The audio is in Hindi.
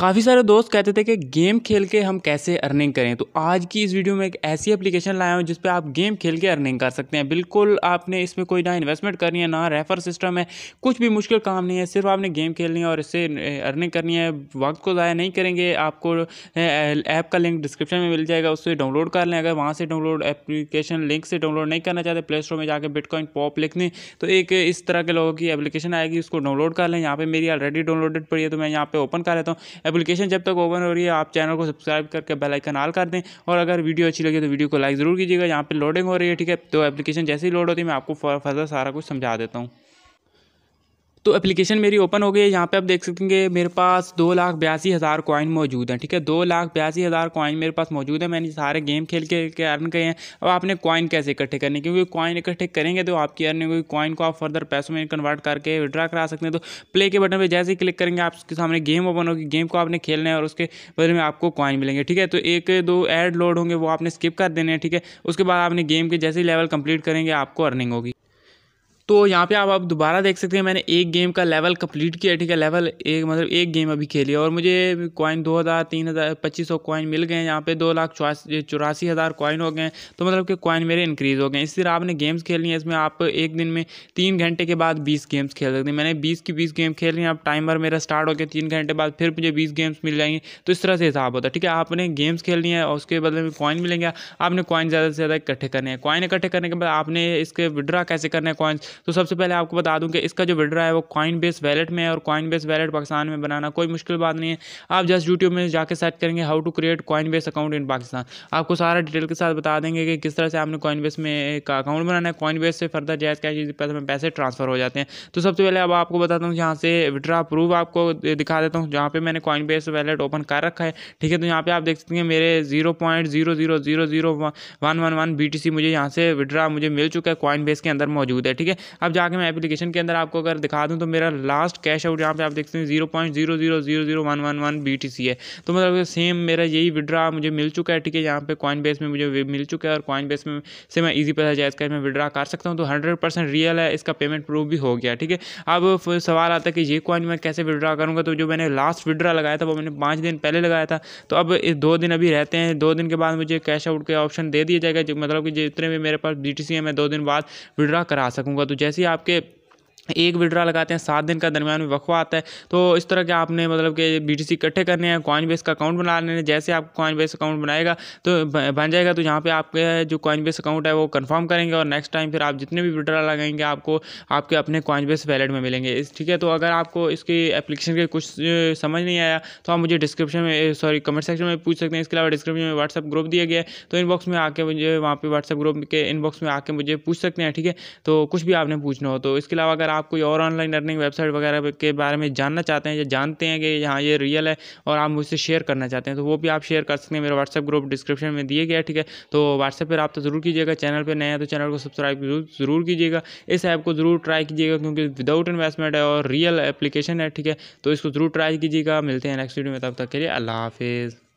काफ़ी सारे दोस्त कहते थे कि गेम खेल के हम कैसे अर्निंग करें तो आज की इस वीडियो में एक ऐसी एप्लीकेशन लाया हूँ जिसपे आप गेम खेल के अर्निंग कर सकते हैं बिल्कुल आपने इसमें कोई ना इन्वेस्टमेंट करनी है ना रेफर सिस्टम है कुछ भी मुश्किल काम नहीं है सिर्फ आपने गेम खेलनी है और इससे अर्निंग करनी है वक्त को ज़ाया नहीं करेंगे आपको ऐप का लिंक डिस्क्रिप्शन में मिल जाएगा उससे डाउनलोड कर लें अगर वहाँ से डाउनलोड एप्लीकेशन लिंक से डाउनलोड नहीं करना चाहते प्ले स्टोर में जाकर बिटकॉइन पॉप लिखने तो एक इस तरह के लोगों की एप्लीकेशन आएगी उसको डाउनलोड कर लें यहाँ पर मेरी ऑलरेडी डाउनलोडेड पड़ी है तो मैं यहाँ पर ओपन कर लेता हूँ एप्लीकेशन जब तक ओपन हो रही है आप चैनल को सब्सक्राइब करके बेल आइकन ऑल कर दें और अगर वीडियो अच्छी लगे तो वीडियो को लाइक ज़रूर कीजिएगा यहाँ पर लोडिंग हो रही है ठीक है तो एप्लीकेशन जैसे ही लोड होती है मैं आपको फर्दर सारा कुछ समझा देता हूँ तो एप्लीकेशन मेरी ओपन हो गई है यहाँ पे आप देख सकेंगे मेरे पास दो लाख बयासी हज़ार कॉइन मौजूद हैं ठीक है दो लाख बयासी हज़ार कॉइन मेरे पास मौजूद है मैंने सारे गेम खेल के अर्न किए हैं अब आपने कॉइन कैसे इकट्ठे करने क्योंकि कॉइन इकट्ठे करेंगे तो आपकी अर्निंग होगी कॉइन को आप फर्दर पैसों में कन्वर्ट करके विड्रा करा सकते हैं तो प्ले के बटन पर जैसे ही क्लिक करेंगे आपके सामने गेम ओपन होगी गेम को आपने खेलना है और उसके बदले में आपको कॉइन मिलेंगे ठीक है तो एक दो एड लोड होंगे वो आपने स्किप कर देने हैं ठीक है उसके बाद आपने गेम के जैसे ही लेवल कंप्लीट करेंगे आपको अर्निंग होगी तो यहाँ पे आप आप दोबारा देख सकते हैं मैंने एक गेम का लेवल कंप्लीट किया ठीक है लेवल एक मतलब एक गेम अभी खेली और मुझे कॉइन दो हज़ार तीन हज़ार पच्चीस सौ कॉइन मिल गए हैं यहाँ पे दो लाख चौरासी हज़ार कॉइन हो गए हैं तो मतलब कि कॉइन मेरे इंक्रीज़ हो गए इस तरह आपने गेम्स खेलनी है इसमें आप एक दिन में तीन घंटे के बाद बीस गेम्स खेल सकते हैं मैंने बीस की बीस गेम खेल रही हैं अब टाइमर मेरा स्टार्ट हो गया तीन घंटे बाद फिर मुझे बीस गेम्स मिल जाएंगे तो इस तरह से हिसाब होता है ठीक है आपने गेम्स खेलनी है और उसके बदले में कॉइन मिलेंगे आपने कॉइन ज़्यादा से ज़्यादा इकट्ठे करने हैं कॉइन इकट्ठे करने के बाद आपने इसके विड्रा कैसे करना है कॉइन्स तो सबसे पहले आपको बता दूं कि इसका जो विड्रा है वो कॉइन बेस वैलेट में है और कॉइन बेस वैलेट पाकिस्तान में बनाना कोई मुश्किल बात नहीं है आप जस्ट यूट्यूब में जाकर सर्च करेंगे how to create Coinbase account in Pakistan आपको सारा डिटेल के साथ बता देंगे कि किस तरह से आपने कॉइन बेस में एक अकाउंट बनाना है कॉइन बेस से फर्दर जैस कैश में पैसे ट्रांसफर हो जाते हैं तो सबसे पहले अब आपको बताता हूँ यहाँ से विड्रा प्रूफ आपको दिखा देता हूँ जहाँ पर मैंने कॉइन बेस वैलेट ओपन कर रखा है ठीक है तो यहाँ पर आप देख सकते हैं मेरे zero point zero zero zero zero one one one B T C मुझे यहाँ से विड्रा मुझे मिल चुका है कॉइन बेस के अंदर मौजूद है ठीक है अब जाके मैं एप्लीकेशन के अंदर आपको अगर दिखा दूँ तो मेरा लास्ट कैश आउट यहाँ पर आप देखते हैं zero point zero zero zero zero one one one B T C है तो मतलब सेम मेरा यही विड्रा मुझे मिल चुका है ठीक है यहाँ पर कॉइन बेस में मुझे मिल चुका है और कॉइन बेस में से मैं ईजी पैसा जायज़ कर मैं विड्रा कर सकता हूँ तो हंड्रेड परसेंट रियल है इसका पेमेंट प्रूफ भी हो गया ठीक है अब सवाल आता है कि ये कॉइन मैं कैसे विड्रा करूँगा तो जो मैंने लास्ट विड्रा लगाया था वो मैंने पाँच दिन पहले लगाया था तो अब दो दिन अभी रहते हैं दो दिन के बाद मुझे कैश आउट के ऑप्शन दे दिया जाएगा मतलब कि जितने भी मेरे पास बी टी सी है मैं दो दिन बाद विड्रा करा सकूँगा तो जैसे ही आपके एक विड्रा लगाते हैं सात दिन का दरमियान में वक्फा आता है तो इस तरह के आपने मतलब कि बी टी सी इकट्ठे करने हैं कॉइन बेस का अकाउंट बना लेने जैसे आप कॉइन बेस अकाउंट बनाएगा तो बन जाएगा तो यहाँ पे आपके जो कॉइन बेस अकाउंट है वो कंफर्म करेंगे और नेक्स्ट टाइम फिर आप जितने भी विड्रा लगाएंगे आपको आपके अपने कॉइन बेस वैलेट में मिलेंगे ठीक है तो अगर आपको इसकी एप्लीकेशन के कुछ समझ नहीं आया तो आप मुझे डिस्क्रिप्शन में सॉरी कमेंट सेक्शन में पूछ सकते हैं इसके अलावा डिस्क्रिप्शन में व्हाट्सअप ग्रुप दिया गया तो इनबॉक्स में आके मुझे वहाँ पर व्हाट्सअप ग्रुप के इनबॉक्स में आके मुझे पूछ सकते हैं ठीक है तो कुछ भी आपने पूछना हो तो इसके अलावा अगर आप आप कोई और ऑनलाइन अर्निंग वेबसाइट वगैरह के बारे में जानना चाहते हैं या जानते हैं कि हाँ ये रियल है और आप मुझसे शेयर करना चाहते हैं तो वो भी आप शेयर कर सकते हैं मेरा व्हाट्सअप ग्रुप डिस्क्रिप्शन में दिए गया ठीक है तो व्हाट्सएप पर आप तो ज़रूर कीजिएगा चैनल पर नया है तो चैनल को सब्सक्राइब जरूर कीजिएगा इस ऐप को ज़रूर ट्राई कीजिएगा क्योंकि विदाउट इन्वेस्टमेंट है और रियल एप्लीकेशन है ठीक है तो इसको ज़रूर ट्राई कीजिएगा मिलते हैं नेक्स्ट वीडियो में तब तक के लिए अल्लाह हाफिज़